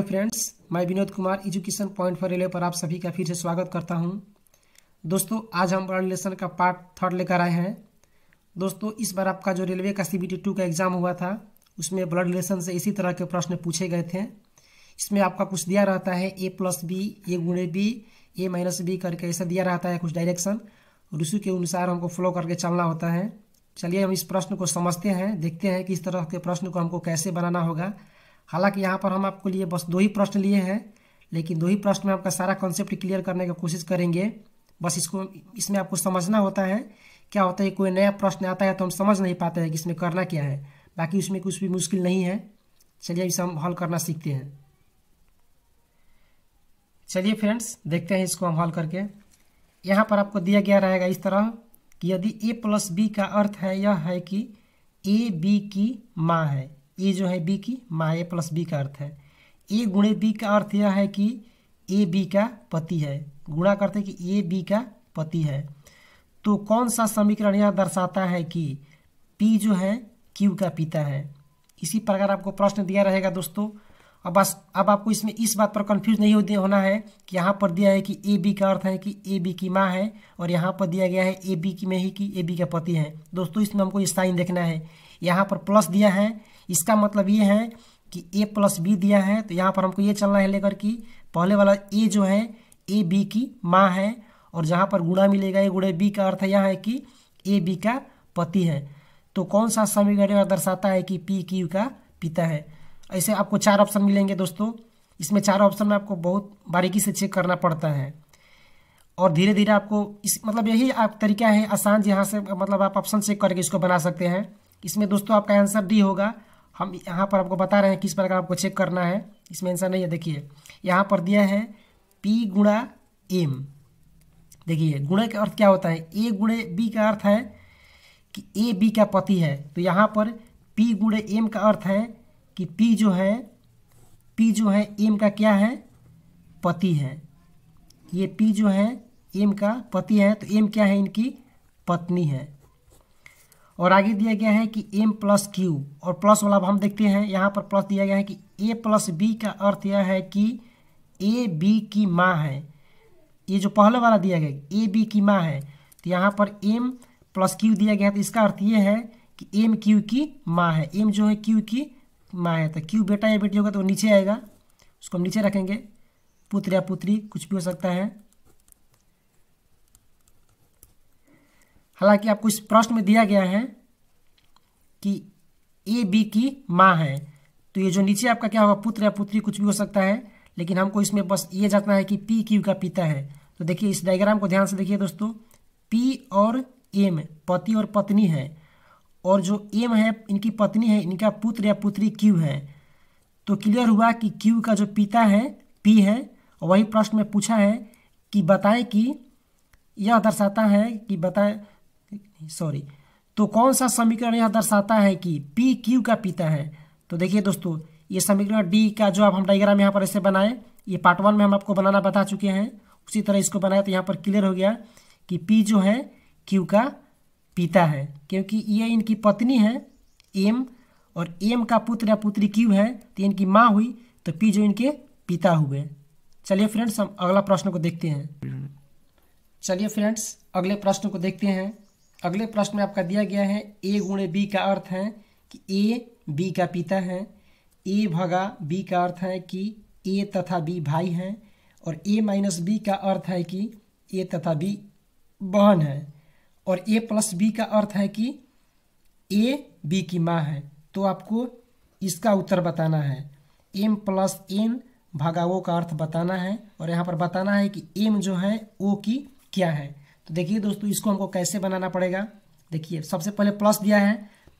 hello friends मैं Vinod Kumar education point for railway पर आप सभी का फिर से स्वागत करता हूं दोस्तों आज हम वर्ल्ड लेसन का पार्ट थर्ड लेकर आए हैं दोस्तों इस बार आपका जो रेलवे का सी बी टू का एग्ज़ाम हुआ था उसमें ब्लड रिलेशन से इसी तरह के प्रश्न पूछे गए थे इसमें आपका कुछ दिया रहता है ए प्लस बी ए गुणे बी ए माइनस बी करके ऐसा दिया रहता है कुछ डायरेक्शन और उसी के अनुसार हमको फॉलो करके चलना होता है चलिए हम इस प्रश्न को समझते हैं देखते हैं कि इस तरह के प्रश्न को हमको कैसे बनाना होगा हालांकि यहाँ पर हम आपको लिए बस दो ही प्रश्न लिए हैं लेकिन दो ही प्रश्न में आपका सारा कॉन्सेप्ट क्लियर करने की कोशिश करेंगे बस इसको इसमें आपको समझना होता है क्या होता है कोई नया प्रश्न आता है तो हम समझ नहीं पाते हैं कि इसमें करना क्या है बाकी उसमें कुछ भी मुश्किल नहीं है चलिए इसे हम हल करना सीखते हैं चलिए फ्रेंड्स देखते हैं इसको हम हल करके यहाँ पर आपको दिया गया रहेगा इस तरह कि यदि ए प्लस बी का अर्थ है यह है कि ए बी की माँ है ए जो है बी की माँ ए प्लस बी का अर्थ है ए गुणे बी का अर्थ यह है कि ए बी का पति है गुणा करते हैं कि ए बी का पति है तो कौन सा समीकरण यह दर्शाता है कि पी जो है क्यू का पिता है इसी प्रकार आपको प्रश्न दिया रहेगा दोस्तों अब बस अब आपको इसमें इस बात पर कंफ्यूज नहीं होते होना है कि यहाँ पर दिया है कि ए बी का अर्थ है कि ए बी की माँ है और यहाँ पर दिया गया है ए बी की में ही कि ए बी का पति है दोस्तों इसमें हमको ये साइन देखना है यहाँ पर प्लस दिया है इसका मतलब ये है कि ए प्लस बी दिया है तो यहाँ पर हमको ये चलना है लेकर कि पहले वाला ए जो है ए बी की माँ है और जहाँ पर गुणा मिलेगा ये गुणा बी का अर्थ यहाँ है कि ए बी का पति है तो कौन सा समीकरण दर्शाता है कि पी क्यू का पिता है ऐसे आपको चार ऑप्शन मिलेंगे दोस्तों इसमें चार ऑप्शन में आपको बहुत बारीकी से चेक करना पड़ता है और धीरे धीरे आपको इस मतलब यही आप तरीका है आसान जहाँ से मतलब आप ऑप्शन चेक करके इसको बना सकते हैं इसमें दोस्तों आपका आंसर डी होगा हम यहाँ पर आपको बता रहे हैं किस प्रकार आपको चेक करना है इसमें आंसर नहीं है देखिए यहाँ पर दिया है पी गुणा एम देखिए गुणे का अर्थ क्या होता है ए गुणे बी का अर्थ है कि ए बी का पति है तो यहाँ पर पी गुणे एम का अर्थ है कि पी जो है पी जो है एम का क्या है पति है ये पी जो है एम का पति है तो एम क्या है इनकी पत्नी है और आगे दिया गया है कि एम प्लस क्यू और प्लस वाला हम देखते हैं यहाँ पर प्लस दिया गया है कि ए प्लस बी का अर्थ यह है कि ए बी की माँ है ये जो पहले वाला दिया गया ए बी की माँ है तो यहाँ पर एम प्लस क्यू दिया गया है तो इसका अर्थ ये है कि एम क्यू की माँ है एम जो है क्यू की माँ है तो क्यू बेटा या बेटी होगा तो नीचे आएगा उसको हम नीचे रखेंगे पुत्र या पुत्री कुछ भी हो सकता है हालांकि आपको इस प्रश्न में दिया गया है कि ए बी की माँ है तो ये जो नीचे आपका क्या होगा पुत्र या पुत्री कुछ भी हो सकता है लेकिन हमको इसमें बस ये जानना है कि पी क्यू का पिता है तो देखिए इस डायग्राम को ध्यान से देखिए दोस्तों पी और एम पति और पत्नी है और जो एम है इनकी पत्नी है इनका पुत्र या पुत्री क्यू है तो क्लियर हुआ कि क्यू का जो पिता है पी है वही प्रश्न में पूछा है कि बताएं कि यह दर्शाता है कि बताएं सॉरी तो कौन सा समीकरण यह दर्शाता है कि पी क्यू का पिता है तो देखिए दोस्तों ये समीकरण डी का जो आप हम डाइग्राम यहाँ पर ऐसे बनाएं ये पार्ट वन में हम आपको बनाना बता चुके हैं उसी तरह इसको बनाया तो यहाँ पर क्लियर हो गया कि पी जो है क्यू का पिता है क्योंकि ये इनकी पत्नी है एम और एम का पुत्र या पुत्री क्यू है तो इनकी माँ हुई तो पी जो इनके पिता हुए चलिए फ्रेंड्स हम अगला प्रश्न को देखते हैं चलिए फ्रेंड्स अगले प्रश्न को देखते हैं अगले प्रश्न में आपका दिया गया है ए गुणे बी का अर्थ है कि ए बी का पिता है ए भगा बी का अर्थ है कि ए तथा बी भाई हैं और ए माइनस बी का अर्थ है कि ए तथा बी बहन है और ए प्लस बी का अर्थ है कि ए बी की माँ है तो आपको इसका उत्तर बताना है एम प्लस एन भागाओ का अर्थ बताना है और यहाँ पर बताना है कि एम जो है ओ की क्या है तो देखिए दोस्तों इसको हमको कैसे बनाना पड़ेगा देखिए सबसे पहले प्लस दिया है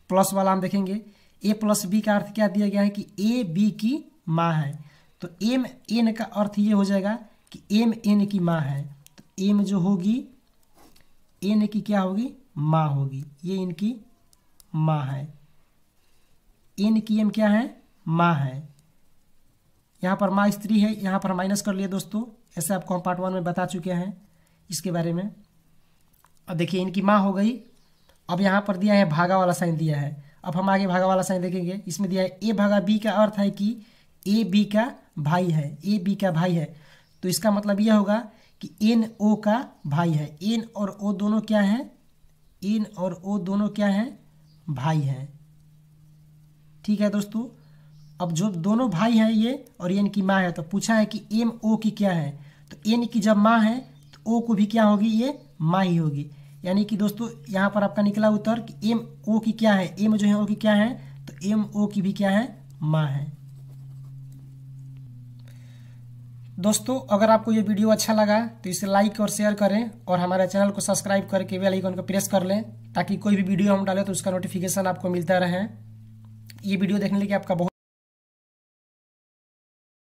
प्लस वाला हम देखेंगे ए प्लस बी का अर्थ क्या दिया गया है कि ए बी की माँ है तो एम एन का अर्थ ये हो जाएगा कि एम एन की माँ है तो एम जो होगी इन की क्या होगी माँ होगी ये इनकी माँ है इन की एम क्या है माँ है यहाँ पर माँ स्त्री है यहाँ पर माइनस कर लिए दोस्तों ऐसे आपको हम पार्ट वन में बता चुके हैं इसके बारे में अब देखिए इनकी माँ हो गई अब यहाँ पर दिया है भागा वाला साइन दिया है अब हम आगे भागा वाला साइन देखेंगे इसमें दिया है ए भागा बी का अर्थ है कि ए बी का भाई है ए बी का भाई है तो इसका मतलब यह होगा कि एन ओ का भाई है एन और ओ दोनों क्या हैं एन और ओ दोनों क्या हैं भाई हैं ठीक है दोस्तों अब जो दोनों भाई हैं ये और एन की माँ है तो पूछा है कि एम ओ की क्या है तो एन की जब माँ है तो ओ को भी क्या होगी ये माँ ही होगी यानी कि दोस्तों यहाँ पर आपका निकला उत्तर कि एम ओ की क्या है एम जो है ओ की क्या है तो एम ओ की भी क्या है माँ है दोस्तों अगर आपको ये वीडियो अच्छा लगा तो इसे लाइक और शेयर करें और हमारे चैनल को सब्सक्राइब करके बेल आइकन को प्रेस कर लें ताकि कोई भी वीडियो हम डालें तो उसका नोटिफिकेशन आपको मिलता रहे ये वीडियो देखने के लिए आपका बहुत